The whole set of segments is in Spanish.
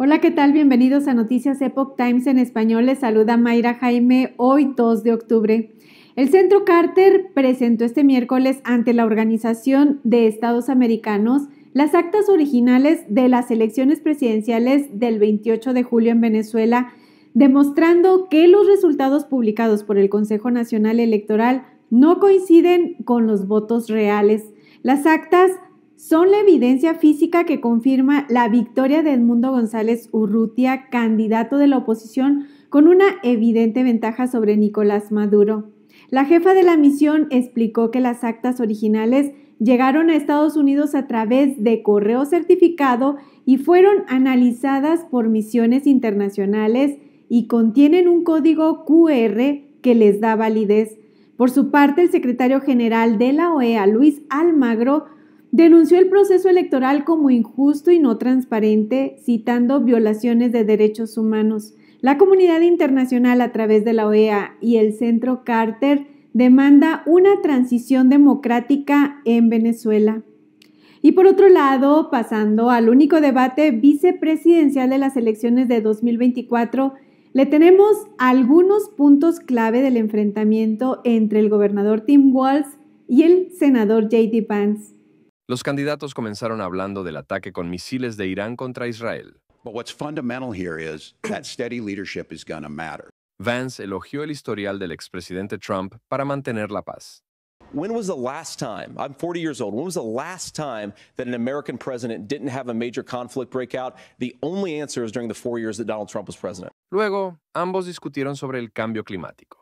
Hola, ¿qué tal? Bienvenidos a Noticias Epoch Times en español. Les saluda Mayra Jaime hoy 2 de octubre. El Centro Carter presentó este miércoles ante la Organización de Estados Americanos las actas originales de las elecciones presidenciales del 28 de julio en Venezuela, demostrando que los resultados publicados por el Consejo Nacional Electoral no coinciden con los votos reales. Las actas son la evidencia física que confirma la victoria de Edmundo González Urrutia, candidato de la oposición, con una evidente ventaja sobre Nicolás Maduro. La jefa de la misión explicó que las actas originales llegaron a Estados Unidos a través de correo certificado y fueron analizadas por misiones internacionales y contienen un código QR que les da validez. Por su parte, el secretario general de la OEA, Luis Almagro, Denunció el proceso electoral como injusto y no transparente, citando violaciones de derechos humanos. La comunidad internacional a través de la OEA y el Centro Carter demanda una transición democrática en Venezuela. Y por otro lado, pasando al único debate vicepresidencial de las elecciones de 2024, le tenemos algunos puntos clave del enfrentamiento entre el gobernador Tim Walz y el senador J.D. Vance. Los candidatos comenzaron hablando del ataque con misiles de Irán contra Israel. fundamental Vance elogió el historial del expresidente Trump para mantener la paz. When was the last time, I'm 40 years old, when was the last time that an American president didn't have a major conflict break out? The only answer is during the four years that Donald Trump was president. Luego, ambos discutieron sobre el cambio climático.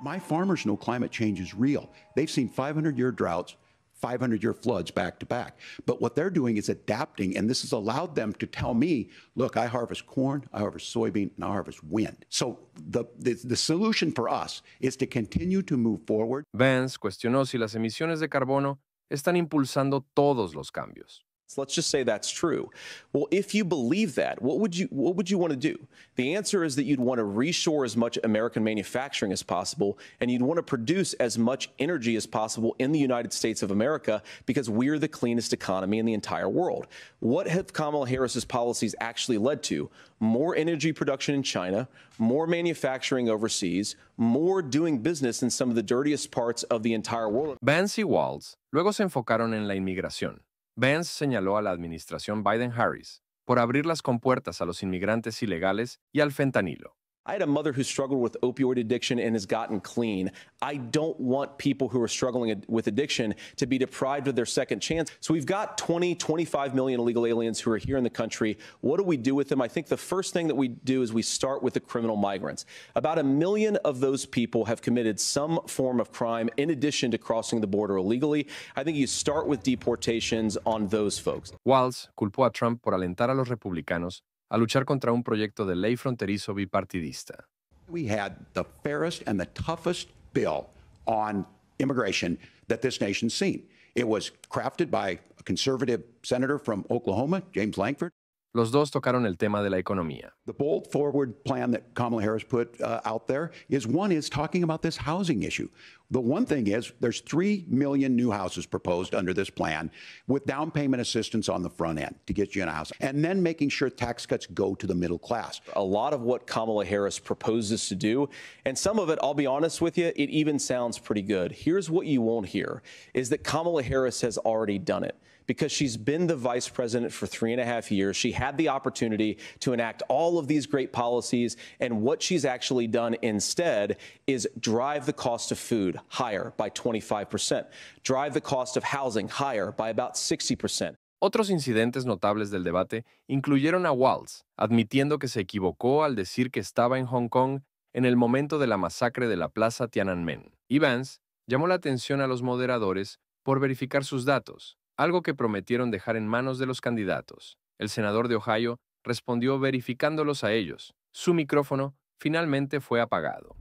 My farmers know climate change is real. They've seen 500 year droughts, 500 year floods back to back. But what they're doing is adapting, and this has allowed them to tell me, look, I harvest corn, I harvest soybean, and I harvest wind. So the, the, the solution for us is to continue to move forward. Vance cuestionó si las emisiones de carbono están impulsando todos los cambios. So let's just say that's true. Well, if you believe that, what would you what would you want to do? The answer is that you'd want to reshore as much American manufacturing as possible and you'd want to produce as much energy as possible in the United States of America because we're the cleanest economy in the entire world. What have Kamala Harris's policies actually led to? More energy production in China, more manufacturing overseas, more doing business in some of the dirtiest parts of the entire world. Bancy Walls luego se enfocaron en la inmigración. Benz señaló a la administración Biden-Harris por abrir las compuertas a los inmigrantes ilegales y al fentanilo. I had a mother who struggled with opioid addiction and has gotten clean. I don't want people who are struggling with addiction to be deprived of their second chance. So we've got 20, 25 million illegal aliens who are here in the country. What do we do with them? I think the first thing that we do is we start with the criminal migrants. About a million of those people have committed some form of crime in addition to crossing the border illegally. I think you start with deportations on those folks. Walls culpó a Trump por alentar a los republicanos a luchar contra un proyecto de ley fronterizo bipartidista. We had the fairest and the toughest bill on immigration that this nation's seen. It was crafted by a conservative senator from Oklahoma, James Lankford. Los dos tocaron el tema de la economía. The bold forward plan that Kamala Harris put uh, out there is one is talking about this housing issue. The one thing is there's 3 million new houses proposed under this plan with down payment assistance on the front end to get you in a house and then making sure tax cuts go to the middle class. A lot of what Kamala Harris proposes to do and some of it I'll be honest with you it even sounds pretty good. Here's what you won't hear is that Kamala Harris has already done it because she's been the vice president for three and a half years. She had the opportunity to enact all of these great policies. And what she's actually done instead is drive the cost of food higher by 25%, drive the cost of housing higher by about 60%. Otros incidentes notables del debate incluyeron a Walls, admitiendo que se equivocó al decir que estaba en Hong Kong en el momento de la masacre de la plaza Tiananmen. Evans llamó la atención a los moderadores por verificar sus datos, algo que prometieron dejar en manos de los candidatos. El senador de Ohio respondió verificándolos a ellos. Su micrófono finalmente fue apagado.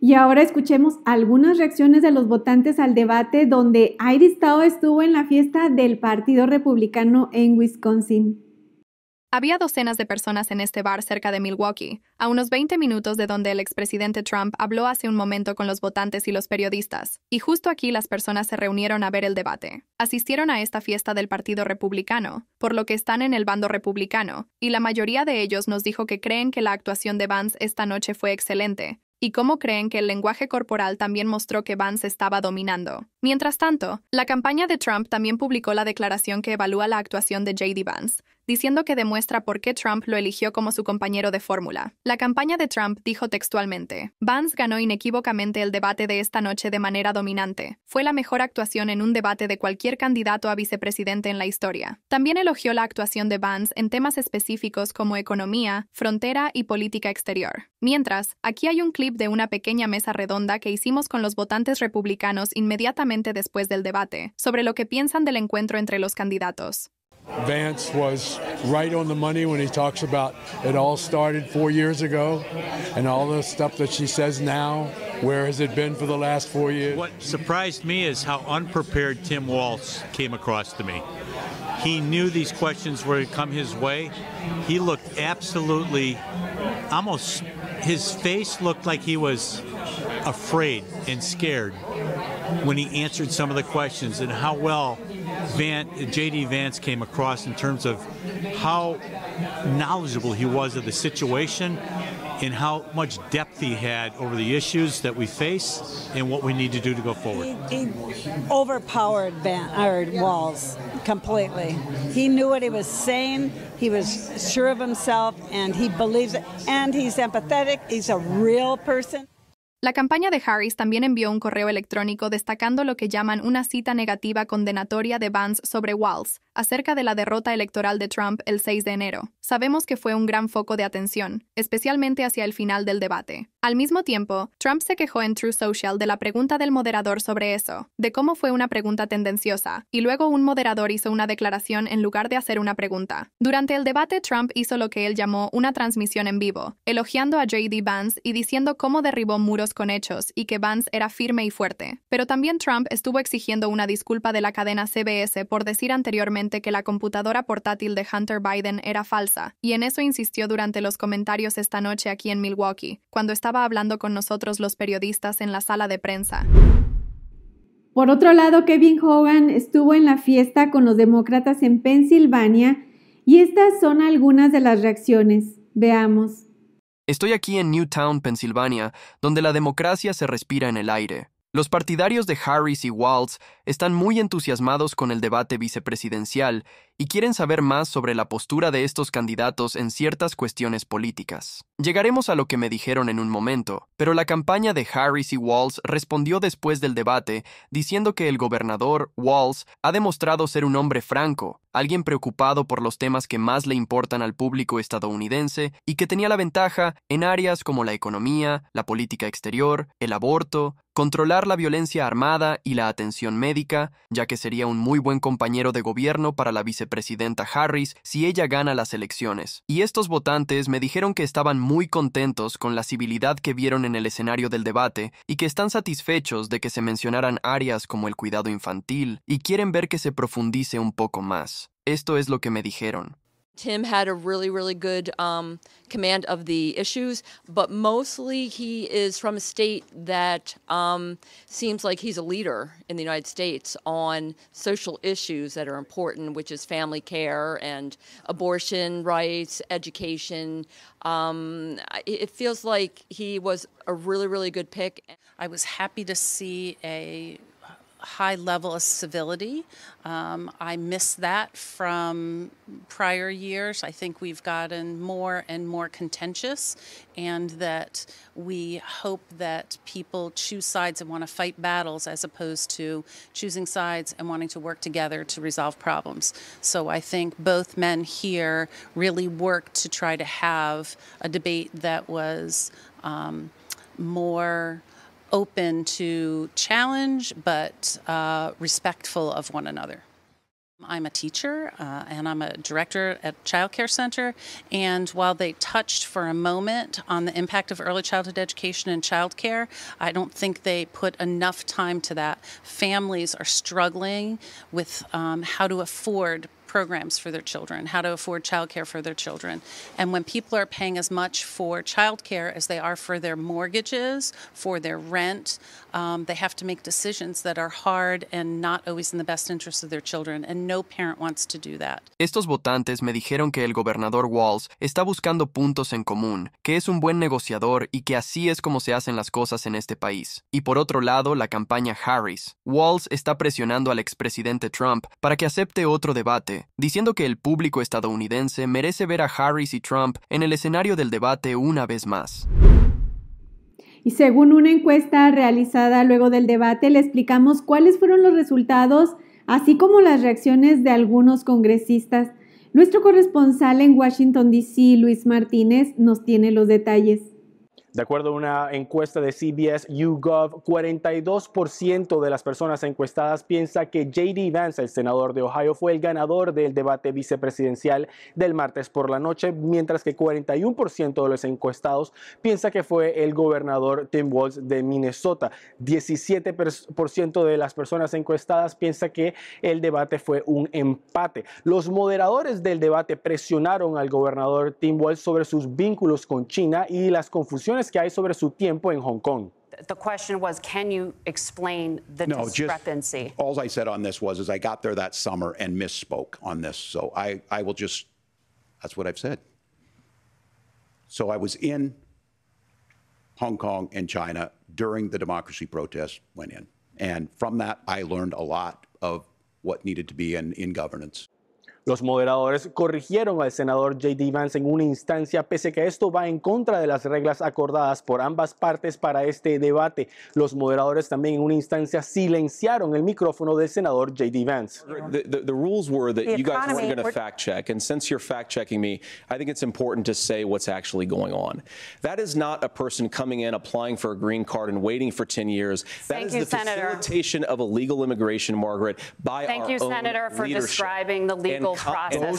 Y ahora escuchemos algunas reacciones de los votantes al debate donde Iris Tao estuvo en la fiesta del Partido Republicano en Wisconsin. Había docenas de personas en este bar cerca de Milwaukee, a unos 20 minutos de donde el expresidente Trump habló hace un momento con los votantes y los periodistas, y justo aquí las personas se reunieron a ver el debate. Asistieron a esta fiesta del Partido Republicano, por lo que están en el bando republicano, y la mayoría de ellos nos dijo que creen que la actuación de Vance esta noche fue excelente, y cómo creen que el lenguaje corporal también mostró que Vance estaba dominando. Mientras tanto, la campaña de Trump también publicó la declaración que evalúa la actuación de JD Vance, diciendo que demuestra por qué Trump lo eligió como su compañero de fórmula. La campaña de Trump dijo textualmente, Vance ganó inequívocamente el debate de esta noche de manera dominante. Fue la mejor actuación en un debate de cualquier candidato a vicepresidente en la historia. También elogió la actuación de Vance en temas específicos como economía, frontera y política exterior. Mientras, aquí hay un clip de una pequeña mesa redonda que hicimos con los votantes republicanos inmediatamente después del debate, sobre lo que piensan del encuentro entre los candidatos. Vance was right on the money when he talks about it all started four years ago and all the stuff that she says now. Where has it been for the last four years? What surprised me is how unprepared Tim Walz came across to me. He knew these questions were to come his way. He looked absolutely almost his face looked like he was afraid and scared when he answered some of the questions and how well Van, JD Vance came across in terms of how knowledgeable he was of the situation in how much depth he had over the issues that we face and what we need to do to go forward. He, he overpowered Van, or Walls completely. He knew what he was saying. He was sure of himself, and he believes it. And he's empathetic. He's a real person. La campaña de Harris también envió un correo electrónico destacando lo que llaman una cita negativa condenatoria de Vance sobre Walls, acerca de la derrota electoral de Trump el 6 de enero. Sabemos que fue un gran foco de atención, especialmente hacia el final del debate. Al mismo tiempo, Trump se quejó en True Social de la pregunta del moderador sobre eso, de cómo fue una pregunta tendenciosa, y luego un moderador hizo una declaración en lugar de hacer una pregunta. Durante el debate, Trump hizo lo que él llamó una transmisión en vivo, elogiando a JD Vance y diciendo cómo derribó muros con hechos y que Vance era firme y fuerte. Pero también Trump estuvo exigiendo una disculpa de la cadena CBS por decir anteriormente que la computadora portátil de Hunter Biden era falsa, y en eso insistió durante los comentarios esta noche aquí en Milwaukee, cuando estaba hablando con nosotros los periodistas en la sala de prensa. Por otro lado, Kevin Hogan estuvo en la fiesta con los demócratas en Pensilvania y estas son algunas de las reacciones. Veamos. Estoy aquí en Newtown, Pensilvania, donde la democracia se respira en el aire. Los partidarios de Harris y Walz están muy entusiasmados con el debate vicepresidencial y quieren saber más sobre la postura de estos candidatos en ciertas cuestiones políticas. Llegaremos a lo que me dijeron en un momento, pero la campaña de Harris y Walls respondió después del debate diciendo que el gobernador, Walls, ha demostrado ser un hombre franco, alguien preocupado por los temas que más le importan al público estadounidense y que tenía la ventaja en áreas como la economía, la política exterior, el aborto, controlar la violencia armada y la atención médica, ya que sería un muy buen compañero de gobierno para la vicepresidenta presidenta Harris si ella gana las elecciones. Y estos votantes me dijeron que estaban muy contentos con la civilidad que vieron en el escenario del debate y que están satisfechos de que se mencionaran áreas como el cuidado infantil y quieren ver que se profundice un poco más. Esto es lo que me dijeron. Tim had a really, really good um, command of the issues, but mostly he is from a state that um, seems like he's a leader in the United States on social issues that are important, which is family care and abortion rights, education. Um, it feels like he was a really, really good pick. I was happy to see a high level of civility. Um, I miss that from prior years. I think we've gotten more and more contentious, and that we hope that people choose sides and want to fight battles as opposed to choosing sides and wanting to work together to resolve problems. So I think both men here really worked to try to have a debate that was um, more open to challenge but uh, respectful of one another. I'm a teacher uh, and I'm a director at Child Care Center. And while they touched for a moment on the impact of early childhood education and child care, I don't think they put enough time to that. Families are struggling with um, how to afford programs for their children, how to afford childcare for their children. And when people are paying as much for childcare as they are for their mortgages, for their rent, um, they have to make decisions that are hard and not always in the best interest of their children. And no parent wants to do that. Estos votantes me dijeron que el gobernador Walls está buscando puntos en común, que es un buen negociador y que así es como se hacen las cosas en este país. Y por otro lado, la campaña Harris. Walls está presionando al expresidente Trump para que acepte otro debate diciendo que el público estadounidense merece ver a Harris y Trump en el escenario del debate una vez más. Y según una encuesta realizada luego del debate, le explicamos cuáles fueron los resultados, así como las reacciones de algunos congresistas. Nuestro corresponsal en Washington, D.C., Luis Martínez, nos tiene los detalles. De acuerdo a una encuesta de CBS YouGov, 42% de las personas encuestadas piensa que JD Vance, el senador de Ohio, fue el ganador del debate vicepresidencial del martes por la noche, mientras que 41% de los encuestados piensa que fue el gobernador Tim Walz de Minnesota. 17% de las personas encuestadas piensa que el debate fue un empate. Los moderadores del debate presionaron al gobernador Tim Walz sobre sus vínculos con China y las confusiones que hay sobre su tiempo en Hong Kong. the question was can you explain the no, discrepancy? Just, all I said on this was is I got there that summer and misspoke on this. So I, I will just that's what I've said. So I was in Hong Kong and China during the democracy protests, went in. And from that I learned a lot of what needed to be in, in governance. Los moderadores corrigieron al senador J.D. Vance en una instancia, pese que esto va en contra de las reglas acordadas por ambas partes para este debate. Los moderadores también en una instancia silenciaron el micrófono del senador J.D. Vance. The, the, the, rules were that the you guys weren't going to fact check, and since you're fact checking me, I think it's important to say what's actually going on. That is not a person coming in, applying for a green card, and waiting for 10 years. That Thank is you, the Senator. facilitation of illegal immigration, Margaret, by Thank our you, Senator, for describing the legal. process. And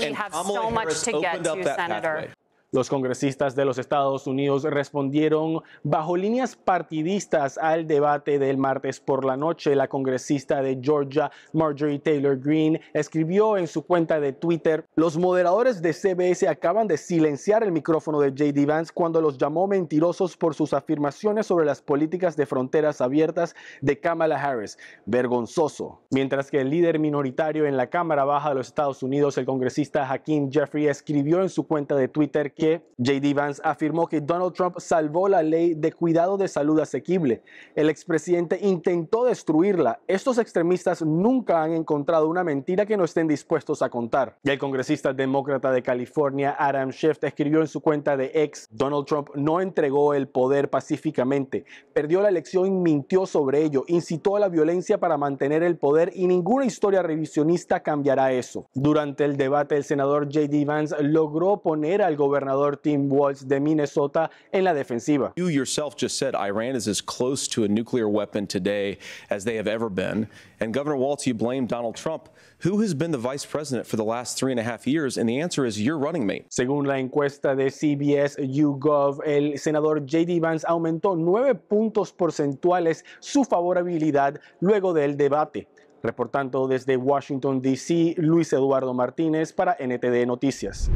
we have so much to get to, Senator. Pathway. Los congresistas de los Estados Unidos respondieron bajo líneas partidistas al debate del martes por la noche. La congresista de Georgia, Marjorie Taylor Greene, escribió en su cuenta de Twitter, los moderadores de CBS acaban de silenciar el micrófono de JD Vance cuando los llamó mentirosos por sus afirmaciones sobre las políticas de fronteras abiertas de Kamala Harris. Vergonzoso. Mientras que el líder minoritario en la Cámara Baja de los Estados Unidos, el congresista Hakeem Jeffrey, escribió en su cuenta de Twitter que JD Vance afirmó que Donald Trump salvó la ley de cuidado de salud asequible. El expresidente intentó destruirla. Estos extremistas nunca han encontrado una mentira que no estén dispuestos a contar. Y el congresista demócrata de California, Adam Schiff, escribió en su cuenta de ex, Donald Trump no entregó el poder pacíficamente, perdió la elección y mintió sobre ello, incitó a la violencia para mantener el poder y ninguna historia revisionista cambiará eso. Durante el debate, el senador JD Vance logró poner al gobernador gobernador Tim Walz de Minnesota en la defensiva. You yourself just said Iran is as close to a nuclear weapon today as they have ever been. And Governor Walz, you blame Donald Trump. Who has been the vice president for the last three and a half years? And the answer is you're running mate. Según la encuesta de CBS YouGov, el senador J.D. Vance aumentó nueve puntos porcentuales su favorabilidad luego del debate. Reportando desde Washington, D.C., Luis Eduardo Martínez para NTD Noticias.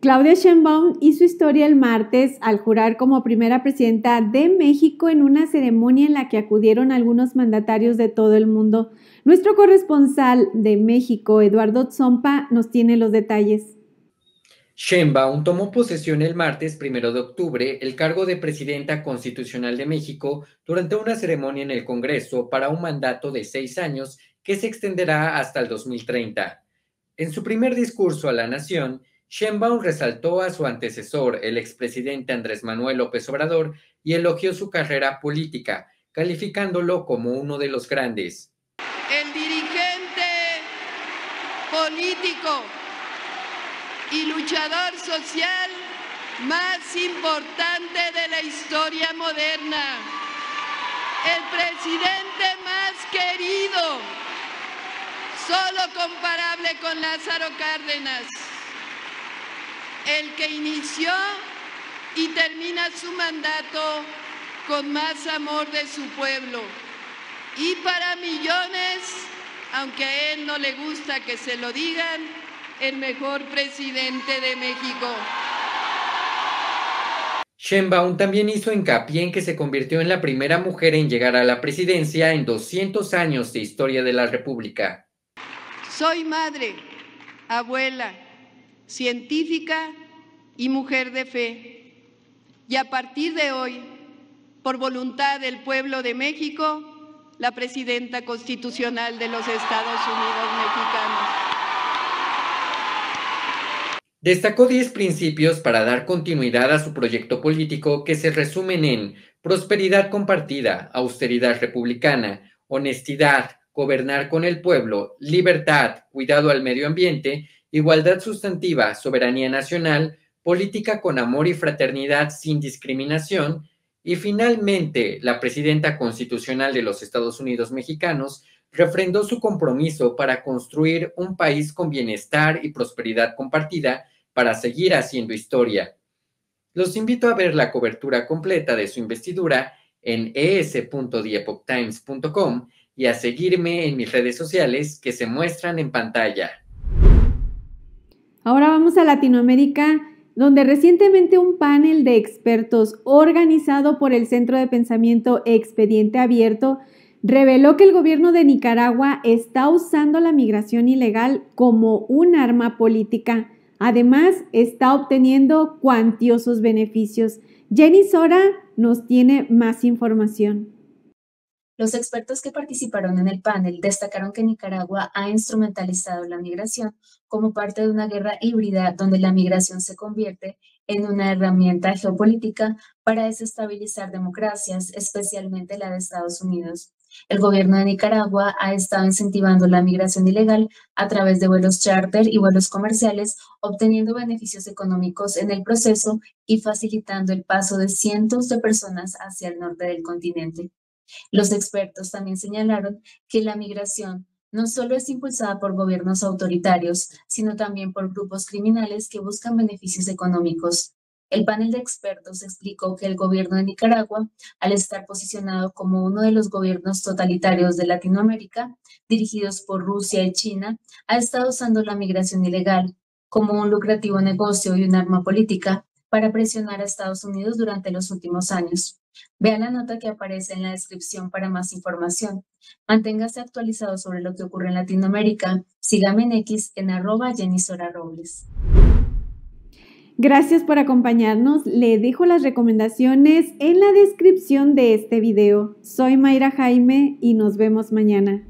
Claudia Sheinbaum hizo historia el martes al jurar como primera presidenta de México en una ceremonia en la que acudieron algunos mandatarios de todo el mundo. Nuestro corresponsal de México, Eduardo Zompa, nos tiene los detalles. Sheinbaum tomó posesión el martes primero de octubre el cargo de presidenta constitucional de México durante una ceremonia en el Congreso para un mandato de seis años que se extenderá hasta el 2030. En su primer discurso a la nación, Sheinbaum resaltó a su antecesor, el expresidente Andrés Manuel López Obrador, y elogió su carrera política, calificándolo como uno de los grandes. El dirigente político y luchador social más importante de la historia moderna, el presidente más querido, solo comparable con Lázaro Cárdenas el que inició y termina su mandato con más amor de su pueblo. Y para millones, aunque a él no le gusta que se lo digan, el mejor presidente de México. Sheinbaum también hizo hincapié en que se convirtió en la primera mujer en llegar a la presidencia en 200 años de historia de la República. Soy madre, abuela, científica y mujer de fe. Y a partir de hoy, por voluntad del pueblo de México, la presidenta constitucional de los Estados Unidos mexicanos. Destacó 10 principios para dar continuidad a su proyecto político que se resumen en prosperidad compartida, austeridad republicana, honestidad, gobernar con el pueblo, libertad, cuidado al medio ambiente igualdad sustantiva, soberanía nacional, política con amor y fraternidad sin discriminación, y finalmente la presidenta constitucional de los Estados Unidos mexicanos refrendó su compromiso para construir un país con bienestar y prosperidad compartida para seguir haciendo historia. Los invito a ver la cobertura completa de su investidura en es.diepoptimes.com y a seguirme en mis redes sociales que se muestran en pantalla. Ahora vamos a Latinoamérica, donde recientemente un panel de expertos organizado por el Centro de Pensamiento Expediente Abierto reveló que el gobierno de Nicaragua está usando la migración ilegal como un arma política. Además, está obteniendo cuantiosos beneficios. Jenny Sora nos tiene más información. Los expertos que participaron en el panel destacaron que Nicaragua ha instrumentalizado la migración como parte de una guerra híbrida donde la migración se convierte en una herramienta geopolítica para desestabilizar democracias, especialmente la de Estados Unidos. El gobierno de Nicaragua ha estado incentivando la migración ilegal a través de vuelos charter y vuelos comerciales, obteniendo beneficios económicos en el proceso y facilitando el paso de cientos de personas hacia el norte del continente. Los expertos también señalaron que la migración no solo es impulsada por gobiernos autoritarios, sino también por grupos criminales que buscan beneficios económicos. El panel de expertos explicó que el gobierno de Nicaragua, al estar posicionado como uno de los gobiernos totalitarios de Latinoamérica, dirigidos por Rusia y China, ha estado usando la migración ilegal como un lucrativo negocio y un arma política para presionar a Estados Unidos durante los últimos años. Vea la nota que aparece en la descripción para más información. Manténgase actualizado sobre lo que ocurre en Latinoamérica. Sígame en X en arroba Robles. Gracias por acompañarnos. Le dejo las recomendaciones en la descripción de este video. Soy Mayra Jaime y nos vemos mañana.